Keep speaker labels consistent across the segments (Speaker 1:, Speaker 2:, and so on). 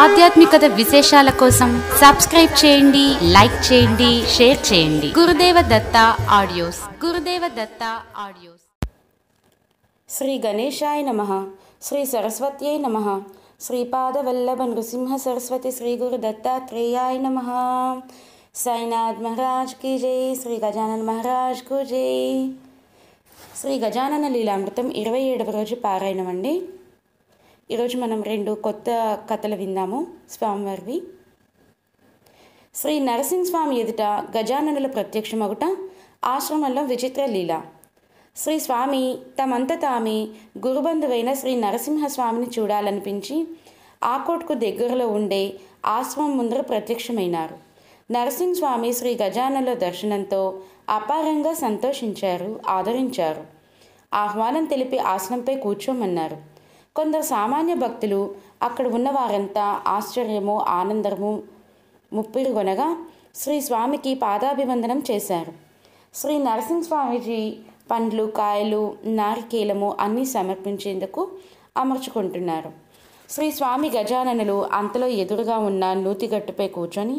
Speaker 1: ఆధ్యాత్మికత విశేషాల కోసం సబ్స్క్రైబ్ చేయండి లైక్ చేయండి షేర్ చేయండి గురుదేవ దత్త ఆడియోస్ గురుదేవ దత్త ఆడియోస్ శ్రీ గణేశాయ నమ శ్రీ సరస్వత్యై నమ శ్రీపాదవల్లభ నృసింహ సరస్వతి శ్రీ గురు దత్తాత్రేయాయ నమ సాయినాథ్ మహారాజ్ కి జై శ్రీ గజానన్ మహారాజ్ కు జై శ్రీ గజానన లీలామృతం ఇరవై ఏడవ రోజు పారాయణం అండి ఈరోజు మనం రెండు కొత్త కథలు విందాము స్వామివారివి శ్రీ నరసింహస్వామి ఎదుట గజాననుల ప్రత్యక్షమగుట ఆశ్రమంలో విచిత్ర లీల శ్రీ స్వామి తమంత తామే గురుబంధువైన శ్రీ నరసింహస్వామిని చూడాలనిపించి ఆకోట్కు దగ్గరలో ఉండే ఆశ్రమం ముందర ప్రత్యక్షమైనారు నరసింహస్వామి శ్రీ గజాననుల దర్శనంతో అపారంగా సంతోషించారు ఆదరించారు ఆహ్వానం తెలిపి ఆసనంపై కూర్చోమన్నారు కొందరు సామాన్య భక్తులు అక్కడ ఉన్నవారంతా ఆశ్చర్యము ఆనందము ముప్పిరుగొనగా శ్రీ స్వామికి పాదాభివందనం చేశారు శ్రీ నరసింహ స్వామిజీ పండ్లు కాయలు నారికేలము అన్నీ సమర్పించేందుకు అమర్చుకుంటున్నారు శ్రీ స్వామి గజాననులు అంతలో ఎదురుగా ఉన్న నూతిగట్టుపై కూర్చొని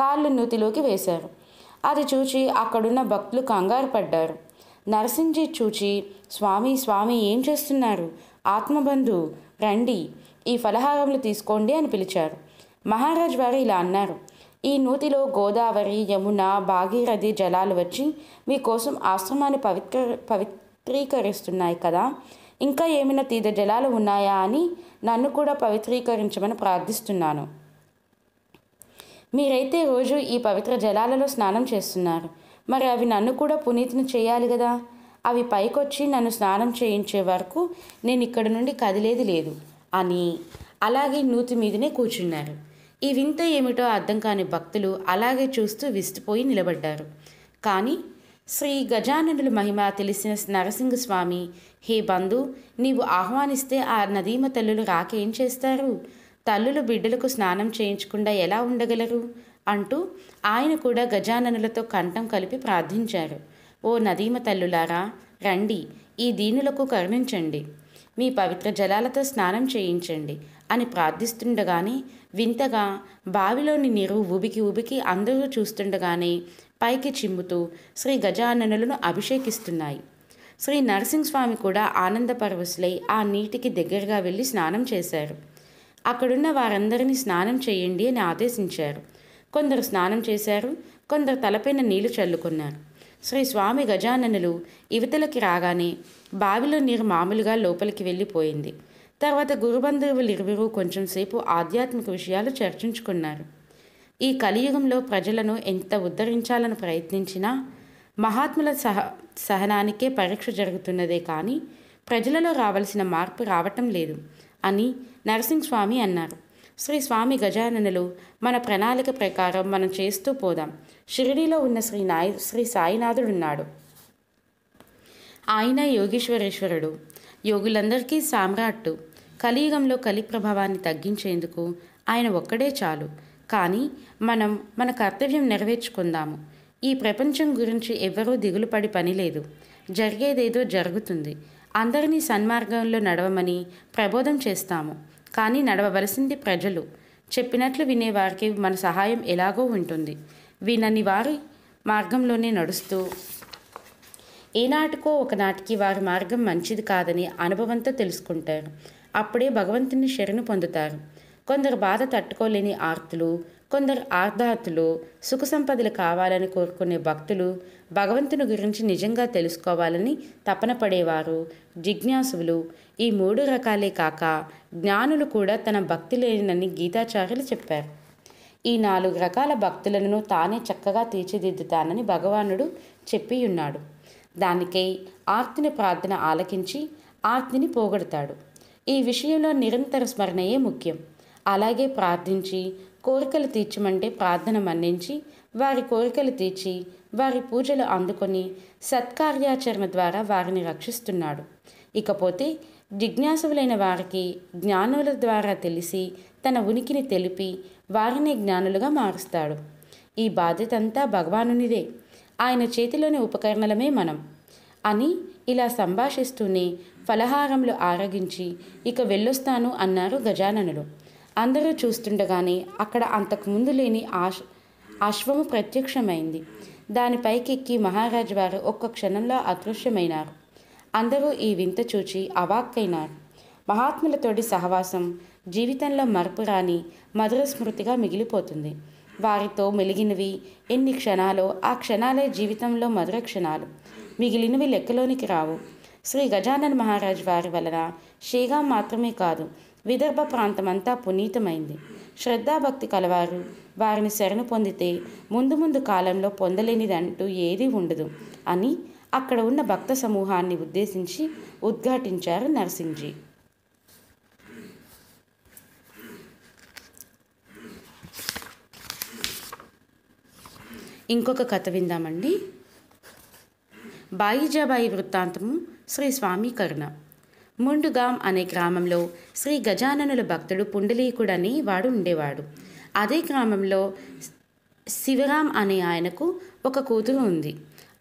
Speaker 1: కాళ్ళు నూతిలోకి వేశారు అది చూచి అక్కడున్న భక్తులు కంగారు పడ్డారు నరసింహజీ చూచి స్వామి స్వామి ఏం చేస్తున్నారు ఆత్మబంధు రండి ఈ ఫలహారములు తీసుకోండి అని పిలిచారు మహారాజ్ వారు ఇలా అన్నారు ఈ నూతిలో గోదావరి యమున భాగీరథి జలాలు వచ్చి మీకోసం ఆశ్రమాన్ని పవిత్ర పవిత్రీకరిస్తున్నాయి కదా ఇంకా ఏమైనా తీద జలాలు ఉన్నాయా అని నన్ను కూడా పవిత్రీకరించమని ప్రార్థిస్తున్నాను మీరైతే రోజు ఈ పవిత్ర జలాలలో స్నానం చేస్తున్నారు మరి అవి నన్ను కూడా పునీతిని చేయాలి కదా అవి పైకొచ్చి నన్ను స్నానం చేయించే వరకు నేను ఇక్కడ నుండి కదిలేది లేదు అని అలాగే నూతి మీదనే కూర్చున్నారు ఈ వింత ఏమిటో అర్థం కాని భక్తులు అలాగే చూస్తూ విస్తుపోయి నిలబడ్డారు కానీ శ్రీ గజాననుల మహిమ తెలిసిన నరసింహ స్వామి హే బంధు నీవు ఆహ్వానిస్తే ఆ నదీమ తల్లులు రాకేం చేస్తారు తల్లులు బిడ్డలకు స్నానం చేయించకుండా ఎలా ఉండగలరు అంటూ ఆయన కూడా గజాననులతో కంఠం కలిపి ప్రార్థించారు ఓ నదీమ తల్లులారా రండి ఈ దీనులకు కరుణించండి మీ పవిత్ర జలాలతో స్నానం చేయించండి అని ప్రార్థిస్తుండగానే వింతగా బావిలోని నీరు ఉబికి ఉబికి అందరూ చూస్తుండగానే పైకి చిమ్ముతూ శ్రీ గజాననులను అభిషేకిస్తున్నాయి శ్రీ నరసింహస్వామి కూడా ఆనంద పరవశులై ఆ నీటికి దగ్గరగా వెళ్ళి స్నానం చేశారు అక్కడున్న వారందరినీ స్నానం చేయండి అని ఆదేశించారు కొందరు స్నానం చేశారు కొందరు తలపైన నీళ్లు చల్లుకున్నారు శ్రీ స్వామి గజాననులు ఇవతలకి రాగానే బావిలో నీరు మామూలుగా లోపలికి వెళ్ళిపోయింది తర్వాత గురుబంధువులు కొంచెం సేపు ఆధ్యాత్మిక విషయాలు చర్చించుకున్నారు ఈ కలియుగంలో ప్రజలను ఎంత ఉద్ధరించాలని ప్రయత్నించినా మహాత్ముల సహ సహనానికే పరీక్ష జరుగుతున్నదే కానీ ప్రజలలో రావాల్సిన మార్పు రావటం లేదు అని నరసింహస్వామి అన్నారు శ్రీ స్వామి గజాననులు మన ప్రణాళిక ప్రకారం మనం చేస్తూ పోదాం షిరిడీలో ఉన్న శ్రీ నాయ శ్రీ సాయినాథుడున్నాడు ఆయన యోగేశ్వరేశ్వరుడు యోగులందరికీ సామ్రాట్టు కలియుగంలో కలి ప్రభావాన్ని తగ్గించేందుకు ఆయన ఒక్కడే చాలు కానీ మనం మన కర్తవ్యం నెరవేర్చుకుందాము ఈ ప్రపంచం గురించి ఎవ్వరూ దిగులు పడి పనిలేదు జరిగేదేదో జరుగుతుంది అందరినీ సన్మార్గంలో నడవమని ప్రబోధం చేస్తాము కానీ నడవవలసింది ప్రజలు చెప్పినట్లు వినేవారికి మన సహాయం ఎలాగో ఉంటుంది వినని వారి మార్గంలోనే నడుస్తూ ఏనాటికో ఒకనాటికి వారి మార్గం మంచిది కాదని అనుభవంతో తెలుసుకుంటారు అప్పుడే భగవంతుని శరణు పొందుతారు కొందరు బాధ తట్టుకోలేని ఆర్తులు కొందరు ఆర్ధాతులు సుఖ సంపదలు కావాలని కోరుకునే భక్తులు భగవంతుని గురించి నిజంగా తెలుసుకోవాలని తపన పడేవారు జిజ్ఞాసులు ఈ మూడు రకాలే కాక జ్ఞానులు కూడా తన భక్తి లేనని గీతాచార్యులు చెప్పారు ఈ నాలుగు రకాల భక్తులను తానే చక్కగా తీర్చిదిద్దుతానని భగవానుడు చెప్పి ఉన్నాడు దానికై ఆర్తిని ప్రార్థన ఆలకించి ఆర్తిని పోగొడతాడు ఈ విషయంలో నిరంతర స్మరణయే ముఖ్యం అలాగే ప్రార్థించి కోరికలు తీర్చమంటే ప్రార్థన మన్నించి వారి కోరికలు తీర్చి వారి పూజలు అందుకొని సత్కార్యాచరణ ద్వారా వారిని రక్షిస్తున్నాడు ఇకపోతే జిజ్ఞాసులైన వారికి జ్ఞానుల ద్వారా తెలిసి తన ఉనికిని తెలిపి వారిని జ్ఞానులుగా మారుస్తాడు ఈ బాధ్యత అంతా భగవానునిదే ఆయన చేతిలోని ఉపకరణలమే మనం అని ఇలా సంభాషిస్తూనే ఫలహారంలో ఆరగించి ఇక వెళ్ళొస్తాను అన్నారు గజాననుడు అందరూ చూస్తుండగానే అక్కడ అంతకుముందు లేని ఆశ్ అశ్వము ప్రత్యక్షమైంది దాని పైకెక్కి మహారాజు వారు ఒక్క క్షణంలో అదృశ్యమైనారు అందరూ ఈ వింత చూచి అవాక్కైనారు మహాత్ములతోటి సహవాసం జీవితంలో మరపురాని మధుర స్మృతిగా మిగిలిపోతుంది వారితో మెలిగినవి ఎన్ని క్షణాలో ఆ క్షణాలే జీవితంలో మధుర క్షణాలు మిగిలినవి లెక్కలోనికి రావు శ్రీ గజానన్ మహారాజు వారి వలన శ్రీగా మాత్రమే కాదు విదర్భ ప్రాంతమంతా పునీతమైంది శ్రద్ధాభక్తి కలవారు వారిని శరణు పొందితే ముందు ముందు కాలంలో పొందలేనిదంటూ ఏదీ ఉండదు అని అక్కడ ఉన్న భక్త సమూహాన్ని ఉద్దేశించి ఉద్ఘాటించారు నరసింహజీ ఇంకొక కథ విందామండి బాయిజాబాయి వృత్తాంతము శ్రీ స్వామి కరుణ ముండుగాం అనే గ్రామంలో శ్రీ గజాననుల భక్తుడు పుండలీకుడని వాడు ఉండేవాడు అదే గ్రామంలో శివరాం అనే ఆయనకు ఒక కూతురు ఉంది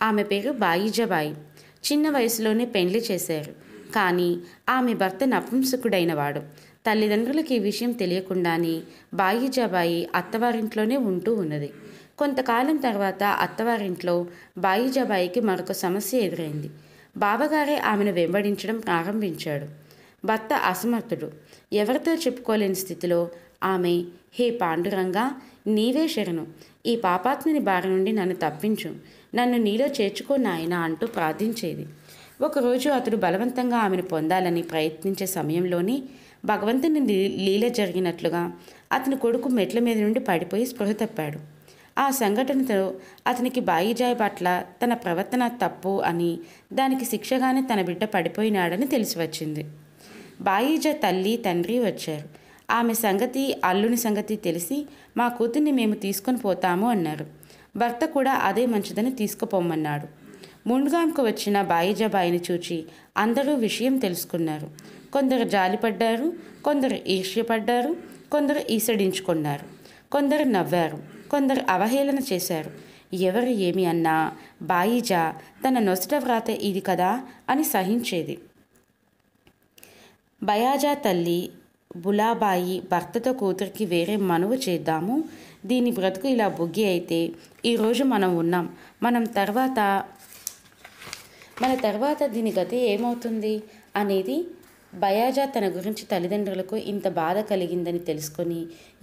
Speaker 1: ఆమె పేరు బాయిజబాయి చిన్న వయసులోనే పెండ్లి చేశారు కానీ ఆమె భర్త నపుంసకుడైనవాడు తల్లిదండ్రులకి ఈ విషయం తెలియకుండానే బాయిజాబాయి అత్తవారింట్లోనే ఉంటూ ఉన్నది కొంతకాలం తర్వాత అత్తవారింట్లో బాయిజాబాయికి మరొక సమస్య ఎదురైంది బావగారే ఆమెను వెంబడించడం ప్రారంభించాడు భర్త అసమర్థుడు ఎవరితో చెప్పుకోలేని స్థితిలో ఆమె హే పాండురంగా నీవే శరణు ఈ పాపాత్మని బారి నుండి నన్ను తప్పించు నన్ను నీలో చేర్చుకో నాయనా అంటూ ప్రార్థించేది ఒకరోజు అతడు బలవంతంగా ఆమెను పొందాలని ప్రయత్నించే సమయంలోనే భగవంతుని లీల జరిగినట్లుగా అతని కొడుకు మెట్ల మీద నుండి పడిపోయి స్పృహ తప్పాడు ఆ సంఘటనతో అతనికి బాయిజాయ్ పట్ల తన ప్రవర్తన తప్పు అని దానికి శిక్షగానే తన బిడ్డ పడిపోయినాడని తెలిసి వచ్చింది బాయిజ తల్లి తండ్రి వచ్చారు ఆమె సంగతి అల్లుని సంగతి తెలిసి మా కూతుర్ని మేము తీసుకొని పోతాము అన్నారు భర్త కూడా అదే మంచిదని తీసుకుపోమన్నాడు ముండ్గాంకు వచ్చిన బాయిజాబాయిని చూచి అందరూ విషయం తెలుసుకున్నారు కొందరు జాలిపడ్డారు కొందరు ఈర్ష్యపడ్డారు కొందరు ఈసడించుకున్నారు కొందరు నవ్వారు కొందరు అవహేళన చేశారు ఎవరు ఏమి అన్నా బాయిజా తన నొసట వ్రాత ఇది కదా అని సహించేది బయాజా తల్లి బులాబాయి భర్తతో కూతురికి వేరే మనువు చేద్దాము దీని బ్రతుకు ఇలా బొగ్గి అయితే ఈరోజు మనం ఉన్నాం మనం తర్వాత మన తర్వాత దీని గతి ఏమవుతుంది అనేది బయాజా తన గురించి తల్లిదండ్రులకు ఇంత బాధ కలిగిందని తెలుసుకొని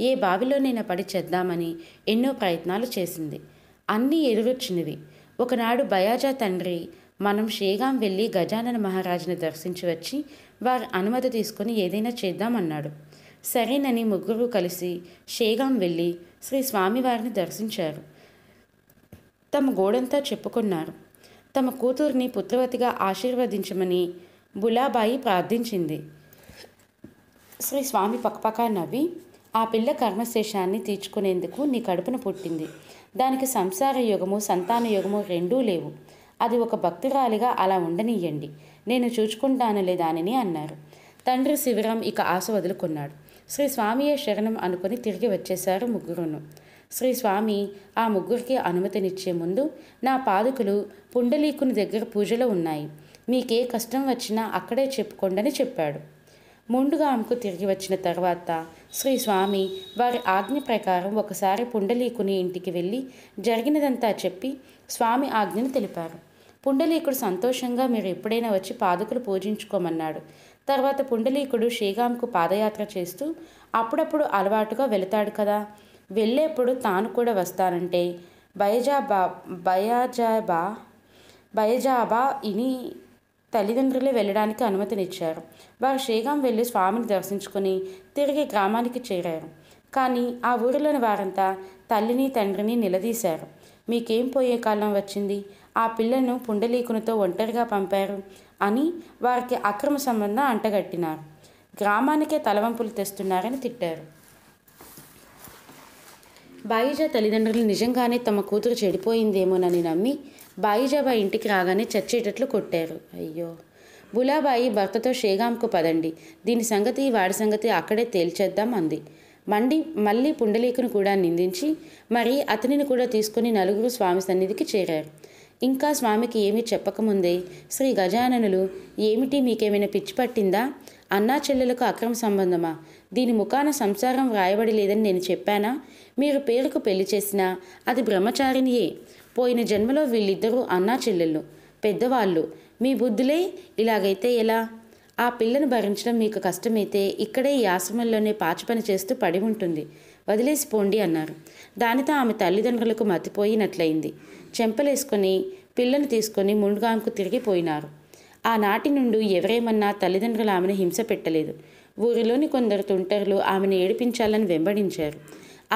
Speaker 1: ఏ బావిలోనైనా పడి చేద్దామని ఎన్నో ప్రయత్నాలు చేసింది అన్నీ ఎదురొచ్చినవి ఒకనాడు బయాజా తండ్రి మనం షేగాం వెళ్ళి గజానన మహారాజును దర్శించి వచ్చి వారి అనుమతి తీసుకుని ఏదైనా చేద్దామన్నాడు సరేనని ముగ్గురు కలిసి షేగాం వెళ్ళి శ్రీ స్వామివారిని దర్శించారు తమ గోడంతా చెప్పుకున్నారు తమ కూతుర్ని పుత్రవతిగా ఆశీర్వదించమని బులాబాయి ప్రార్థించింది శ్రీ స్వామి పక్కపక్క నవ్వి ఆ పిల్ల కర్మశేషాన్ని తీర్చుకునేందుకు నీ కడుపున పుట్టింది దానికి సంసార యుగము సంతాన యుగము రెండూ లేవు అది ఒక భక్తురాలిగా అలా ఉండనియ్యండి నేను చూచుకుంటానులే దానిని అన్నారు తండ్రి శివరాం ఇక ఆశ వదులుకున్నాడు శ్రీ స్వామియే శరణం అనుకుని తిరిగి వచ్చేశారు ముగ్గురును శ్రీ స్వామి ఆ ముగ్గురికి అనుమతినిచ్చే ముందు నా పాదుకులు పుండలీకుని దగ్గర పూజలో ఉన్నాయి మీకే కష్టం వచ్చినా అక్కడే చెప్పుకోండి అని చెప్పాడు ఆమెకు తిరిగి వచ్చిన తర్వాత శ్రీ స్వామి వారి ఆజ్ఞ ప్రకారం ఒకసారి పుండలీకుని ఇంటికి వెళ్ళి జరిగినదంతా చెప్పి స్వామి ఆజ్ఞను తెలిపారు పుండలీకుడు సంతోషంగా మీరు ఎప్పుడైనా వచ్చి పాదుకులు పూజించుకోమన్నాడు తర్వాత పుండలీకుడు శ్రీగామ్కు పాదయాత్ర చేస్తూ అప్పుడప్పుడు అలవాటుగా వెళతాడు కదా వెళ్ళేప్పుడు తాను కూడా వస్తానంటే బయజాబా బయజాబా బయజాబా ఇని తల్లిదండ్రులే వెళ్ళడానికి అనుమతినిచ్చారు వారు శ్రీగాం వెళ్ళి స్వామిని దర్శించుకుని తిరిగి గ్రామానికి చేరారు కానీ ఆ ఊరిలోని వారంతా తల్లిని తండ్రిని నిలదీశారు మీకేం పోయే కాలం వచ్చింది ఆ పిల్లను పుండలీకునితో ఒంటరిగా పంపారు అని వారికి అక్రమ సంబంధం అంటగట్టినారు గ్రామానికే తలవంపులు తెస్తున్నారని తిట్టారు బాయిజా తల్లిదండ్రులు నిజంగానే తమ కూతురు చెడిపోయిందేమోనని నమ్మి బాయిజాబాయి ఇంటికి రాగానే చచ్చేటట్లు కొట్టారు అయ్యో బులాబాయి భర్తతో షేగాంకు పదండి దీని సంగతి వాడి సంగతి అక్కడే తేల్చేద్దాం అంది మండి మళ్ళీ పుండలీకును కూడా నిందించి మరి అతనిని కూడా తీసుకుని నలుగురు స్వామి సన్నిధికి చేరారు ఇంకా స్వామికి ఏమీ చెప్పకముందే శ్రీ గజాననులు ఏమిటి మీకేమైనా పిచ్చి పట్టిందా అన్నా చెల్లెలకు అక్రమ సంబంధమా దీని ముఖాన సంసారం వ్రాయబడి లేదని నేను చెప్పానా మీరు పేరుకు పెళ్లి చేసినా అది బ్రహ్మచారినియే పోయిన జన్మలో వీళ్ళిద్దరూ అన్నా చెల్లెళ్ళు పెద్దవాళ్ళు మీ బుద్ధులే ఇలాగైతే ఎలా ఆ పిల్లను భరించడం మీకు కష్టమైతే ఇక్కడే ఈ ఆశ్రమంలోనే పాచిపని చేస్తూ పడి ఉంటుంది వదిలేసిపోండి అన్నారు దానితో ఆమె తల్లిదండ్రులకు మతిపోయినట్లయింది చెంపలేసుకొని పిల్లను తీసుకొని ముండుగాంకు తిరిగిపోయినారు ఆనాటి నుండి ఎవరేమన్నా తల్లిదండ్రులు ఆమెను హింస పెట్టలేదు ఊరిలోని కొందరు తుంటర్లు ఆమెను ఏడిపించాలని వెంబడించారు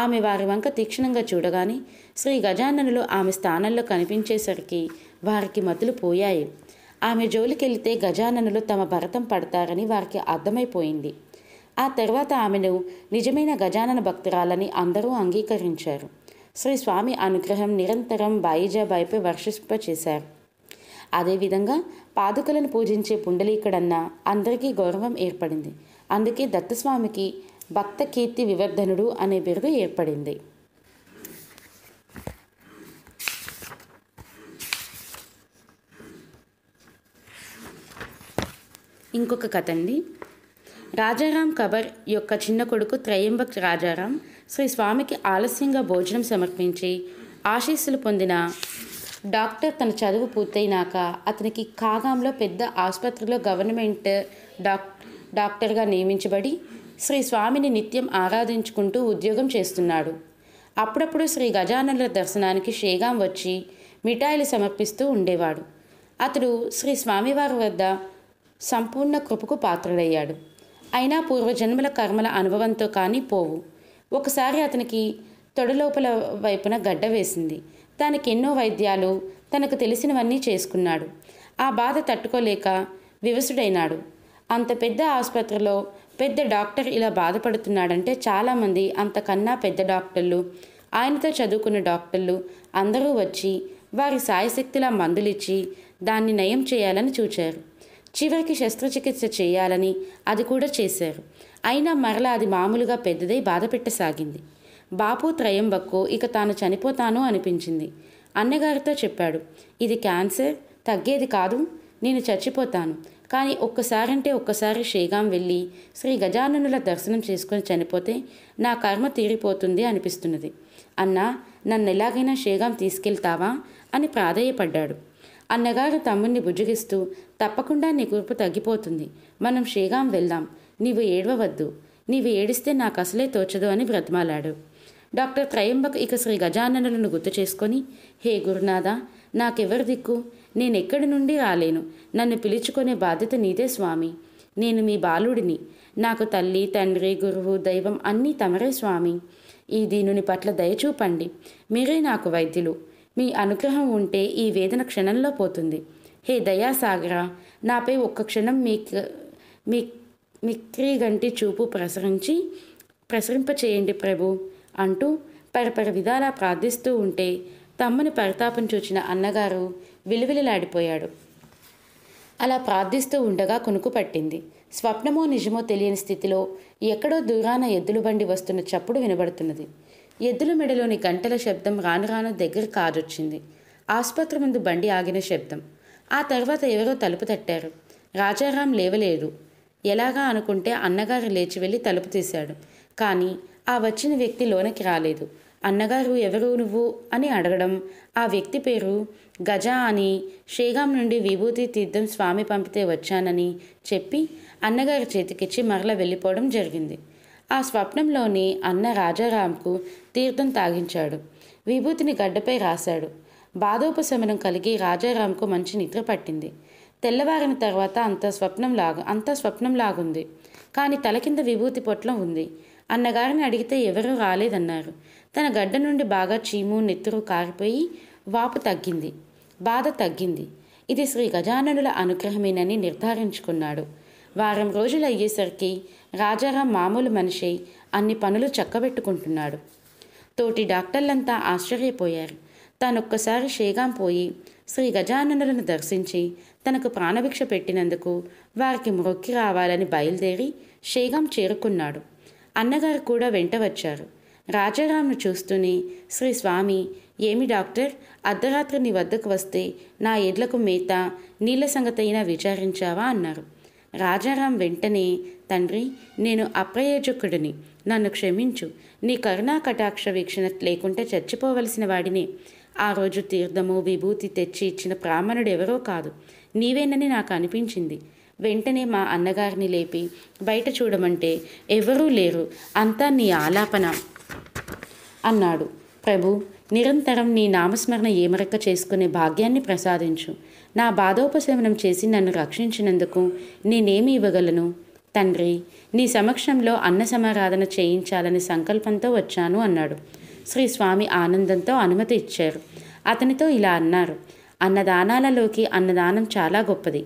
Speaker 1: ఆమె వారి వంక తీక్షణంగా చూడగానే శ్రీ గజాననులు ఆమె స్థానంలో కనిపించేసరికి వారికి మతులు పోయాయి ఆమె జోలికెళ్తే గజాననులు తమ భరతం పడతారని వారికి అర్థమైపోయింది ఆ తర్వాత ఆమెను నిజమైన గజానన భక్తురాలని అందరూ అంగీకరించారు శ్రీ స్వామి అనుగ్రహం నిరంతరం బాయిజాబాయిపై చేశారు అదేవిధంగా పాదుకలను పూజించే పుండలీకడన్న అందరికీ గౌరవం ఏర్పడింది అందుకే దత్తస్వామికి భక్త కీర్తి వివర్ధనుడు అనే బిరుదు ఏర్పడింది ఇంకొక కథ అండి రాజారాం కబర్ యొక్క చిన్న కొడుకు త్రయంబక్ రాజారాం శ్రీ స్వామికి ఆలస్యంగా భోజనం సమర్పించి ఆశీస్సులు పొందిన డాక్టర్ తన చదువు పూర్తయినాక అతనికి కాగాంలో పెద్ద ఆసుపత్రిలో గవర్నమెంట్ డాక్ డాక్టర్గా నియమించబడి శ్రీ స్వామిని నిత్యం ఆరాధించుకుంటూ ఉద్యోగం చేస్తున్నాడు అప్పుడప్పుడు శ్రీ గజానన్ల దర్శనానికి శ్రీగాం వచ్చి మిఠాయిలు సమర్పిస్తూ ఉండేవాడు అతడు శ్రీ స్వామివారి వద్ద సంపూర్ణ కృపకు పాత్రుడయ్యాడు అయినా పూర్వజన్మల కర్మల అనుభవంతో కానీ పోవు ఒకసారి అతనికి తొడలోపల వైపున గడ్డ వేసింది దానికి ఎన్నో వైద్యాలు తనకు తెలిసినవన్నీ చేసుకున్నాడు ఆ బాధ తట్టుకోలేక వివసుడైనాడు అంత పెద్ద ఆసుపత్రిలో పెద్ద డాక్టర్ ఇలా బాధపడుతున్నాడంటే చాలామంది అంతకన్నా పెద్ద డాక్టర్లు ఆయనతో చదువుకున్న డాక్టర్లు అందరూ వచ్చి వారి సాయశక్తిలా మందులిచ్చి దాన్ని నయం చేయాలని చూచారు చివరికి శస్త్రచికిత్స చేయాలని అది కూడా చేశారు అయినా మరలా అది మామూలుగా పెద్దదై బాధ పెట్టసాగింది బాపు త్రయంబక్కో ఇక తాను చనిపోతాను అనిపించింది అన్నగారితో చెప్పాడు ఇది క్యాన్సర్ తగ్గేది కాదు నేను చచ్చిపోతాను కానీ ఒక్కసారంటే ఒక్కసారి శ్రీగాం వెళ్ళి శ్రీ గజాననుల దర్శనం చేసుకుని చనిపోతే నా కర్మ తీరిపోతుంది అనిపిస్తున్నది అన్నా నన్ను ఎలాగైనా శ్రీగాం తీసుకెళ్తావా అని ప్రాధేయపడ్డాడు అన్నగారు తమ్ముణ్ణి బుజ్జగిస్తూ తప్పకుండా నీ కూర్పు తగ్గిపోతుంది మనం శ్రీగాం వెళ్దాం నీవు ఏడవద్దు నీవు ఏడిస్తే నాకు అసలే తోచదు అని బ్రతమాలాడు డాక్టర్ త్రయంబక్ ఇక శ్రీ గజాననులను గుర్తు చేసుకొని హే గురునాథ నాకెవరు దిక్కు నేనెక్కడి నుండి రాలేను నన్ను పిలుచుకునే బాధ్యత నీదే స్వామి నేను మీ బాలుడిని నాకు తల్లి తండ్రి గురువు దైవం అన్నీ తమరే స్వామి ఈ దీనుని పట్ల దయచూపండి మీరే నాకు వైద్యులు మీ అనుగ్రహం ఉంటే ఈ వేదన క్షణంలో పోతుంది హే దయాసాగర నాపై ఒక్క క్షణం మీ మీ మిక్రీ గంటి చూపు ప్రసరించి ప్రసరింపచేయండి ప్రభు అంటూ పరపర విధాలా ప్రార్థిస్తూ ఉంటే తమ్ముని పరితాపం చూచిన అన్నగారు విలువిలలాడిపోయాడు అలా ప్రార్థిస్తూ ఉండగా కొనుకు పట్టింది స్వప్నమో నిజమో తెలియని స్థితిలో ఎక్కడో దూరాన ఎద్దులు బండి వస్తున్న చప్పుడు వినబడుతున్నది ఎద్దుల మెడలోని గంటల శబ్దం రాను రాను దగ్గర కారొచ్చింది ఆసుపత్రి ముందు బండి ఆగిన శబ్దం ఆ తర్వాత ఎవరో తలుపు తట్టారు రాజారాం లేవలేదు ఎలాగా అనుకుంటే అన్నగారు లేచి వెళ్ళి తలుపు తీశాడు కానీ ఆ వచ్చిన వ్యక్తి లోనికి రాలేదు అన్నగారు ఎవరు నువ్వు అని అడగడం ఆ వ్యక్తి పేరు గజ అని శ్రీగాం నుండి విభూతి తీర్థం స్వామి పంపితే వచ్చానని చెప్పి అన్నగారి చేతికిచ్చి మరల వెళ్ళిపోవడం జరిగింది ఆ స్వప్నంలోని అన్న రాజారాంకు తీర్థం తాగించాడు విభూతిని గడ్డపై రాశాడు బాధోపశమనం కలిగి రాజారాంకు మంచి నిద్ర పట్టింది తెల్లవారిన తర్వాత అంత స్వప్నంలాగా స్వప్నం స్వప్నంలాగుంది కానీ తల కింద విభూతి పొట్లం ఉంది అన్నగారిని అడిగితే ఎవరూ రాలేదన్నారు తన గడ్డ నుండి బాగా చీము నెత్తురు కారిపోయి వాపు తగ్గింది బాధ తగ్గింది ఇది శ్రీ గజాననుల అనుగ్రహమేనని నిర్ధారించుకున్నాడు వారం రోజులు అయ్యేసరికి రాజారాం మామూలు మనిషి అన్ని పనులు చక్కబెట్టుకుంటున్నాడు తోటి డాక్టర్లంతా ఆశ్చర్యపోయారు తానొక్కసారి షేగాం పోయి శ్రీ గజాననులను దర్శించి తనకు ప్రాణభిక్ష పెట్టినందుకు వారికి మొక్కి రావాలని బయలుదేరి షేగాం చేరుకున్నాడు అన్నగారు కూడా వెంట వచ్చారు రాజారాంను చూస్తూనే శ్రీ స్వామి ఏమి డాక్టర్ అర్ధరాత్రి నీ వద్దకు వస్తే నా ఎడ్లకు మేత నీళ్ళ సంగతి అయినా విచారించావా అన్నారు రాజారాం వెంటనే తండ్రి నేను అప్రయోజకుడిని నన్ను క్షమించు నీ కరుణా కటాక్ష వీక్షణ లేకుంటే చచ్చిపోవలసిన వాడినే ఆ రోజు తీర్థము విభూతి తెచ్చి ఇచ్చిన బ్రాహ్మణుడు ఎవరో కాదు నీవేనని నాకు అనిపించింది వెంటనే మా అన్నగారిని లేపి బయట చూడమంటే ఎవరూ లేరు అంతా నీ ఆలాపన అన్నాడు ప్రభు నిరంతరం నీ నామస్మరణ ఏమరక్క చేసుకునే భాగ్యాన్ని ప్రసాదించు నా బాధోపశమనం చేసి నన్ను రక్షించినందుకు నేనేమి ఇవ్వగలను తండ్రి నీ సమక్షంలో అన్న సమారాధన చేయించాలనే సంకల్పంతో వచ్చాను అన్నాడు శ్రీ స్వామి ఆనందంతో అనుమతి ఇచ్చారు అతనితో ఇలా అన్నారు అన్నదానాలలోకి అన్నదానం చాలా గొప్పది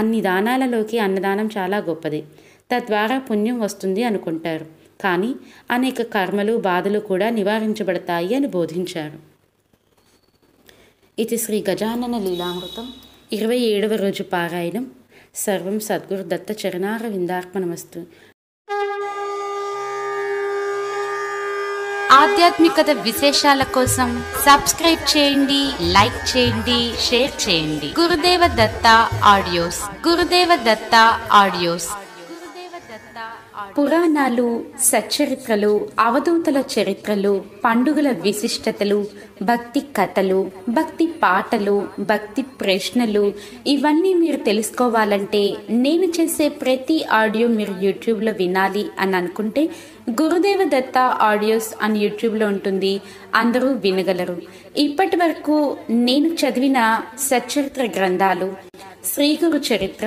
Speaker 1: అన్ని దానాలలోకి అన్నదానం చాలా గొప్పది తద్వారా పుణ్యం వస్తుంది అనుకుంటారు కానీ అనేక కర్మలు బాధలు కూడా నివారించబడతాయి అని బోధించారు ఇది శ్రీ గజానన లీలామృతం ఇరవై ఏడవ రోజు పారాయణం సర్వం సద్గురు దత్త చరణార విందార్పణమస్తు ఆధ్యాత్మికత విశేషాల కోసం సబ్స్క్రైబ్ చేయండి లైక్ చేయండి షేర్ చేయండి గురుదేవ దత్త ఆడియోస్ గురుదేవ దత్త ఆడియోస్ పురాణాలు సచ్చరిత్రలు అవధూతల చరిత్రలు పండుగల విశిష్టతలు భక్తి కథలు భక్తి పాటలు భక్తి ప్రశ్నలు ఇవన్నీ మీరు తెలుసుకోవాలంటే నేను చేసే ప్రతి ఆడియో మీరు యూట్యూబ్లో వినాలి అని అనుకుంటే గురుదేవ దత్త ఆడియోస్ అని యూట్యూబ్లో ఉంటుంది అందరూ వినగలరు ఇప్పటి వరకు నేను చదివిన సచ్చరిత్ర గ్రంథాలు శ్రీ గురు చరిత్ర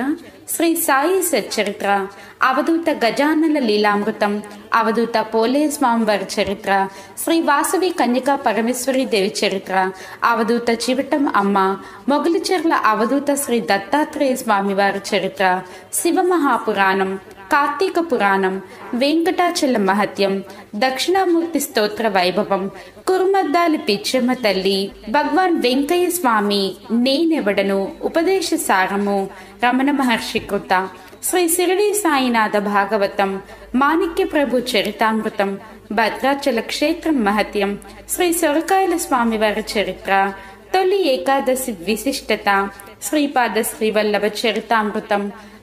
Speaker 1: శ్రీ సాయి సచ్చరిత్ర అవధూత గజానన లీలామృతం అవధూత పోలే స్వామివారి చరిత్ర శ్రీ వాసవి కన్యకా పరమేశ్వరి దేవి చరిత్ర అవధూత చివటం అమ్మ మొగలిచెర్ల అవధూత శ్రీ దత్తాత్రేయ స్వామివారి చరిత్ర శివమహాపురాణం కార్తీక పురాణం వెంకటాచల మహత్యం దక్షిణామూర్తి స్తోత్ర వైభవం కురుమద్దాలి పిచ్చమ్మ తల్లి భగవాన్ వెంకయ్య స్వామి నేనెవడను ఉపదేశ సారము రమణ మహర్షి కృత శ్రీ సిరిడి సాయినాథ భాగవతం మాణిక్య ప్రభు చరితామృతం భద్రాచల క్షేత్రం మహత్యం శ్రీ సొరకాయల స్వామివారి చరిత్ర తొలి ఏకాదశి విశిష్టత శ్రీపాద శ్రీవల్లభ చరితామృతం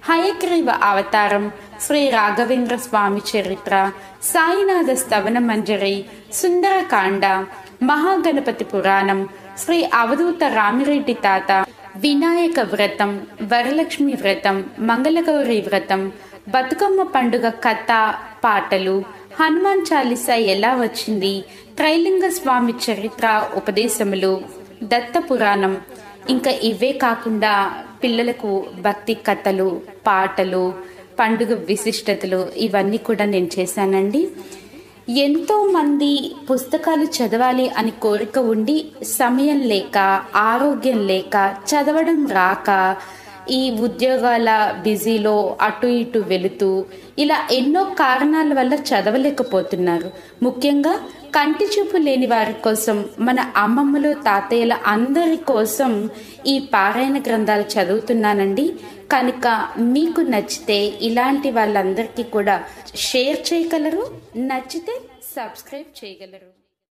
Speaker 1: హయగ్రీవ అవతారం శ్రీ రాఘవేంద్ర స్వామి చరిత్ర సాయినాథ స్తవన మంజరి సుందరకాండ మహాగణపతి పురాణం శ్రీ అవధూత రామిరెడ్డి తాత వినాయక వ్రతం వరలక్ష్మి వ్రతం మంగళగౌరి వ్రతం బతుకమ్మ పండుగ కథ పాటలు హనుమాన్ చాలీసా ఎలా వచ్చింది త్రైలింగ స్వామి చరిత్ర ఉపదేశములు దత్త పురాణం ఇంకా ఇవే కాకుండా పిల్లలకు భక్తి కథలు పాటలు పండుగ విశిష్టతలు ఇవన్నీ కూడా నేను చేశానండి ఎంతో మంది పుస్తకాలు చదవాలి అని కోరిక ఉండి సమయం లేక ఆరోగ్యం లేక చదవడం రాక ఈ ఉద్యోగాల బిజీలో అటు ఇటు వెళుతూ ఇలా ఎన్నో కారణాల వల్ల చదవలేకపోతున్నారు ముఖ్యంగా కంటి చూపు లేని వారి కోసం మన అమ్మమ్మలు తాతయ్యల అందరి కోసం ఈ పారాయణ గ్రంథాలు చదువుతున్నానండి కనుక మీకు నచ్చితే ఇలాంటి వాళ్ళందరికీ కూడా షేర్ చేయగలరు నచ్చితే సబ్స్క్రైబ్ చేయగలరు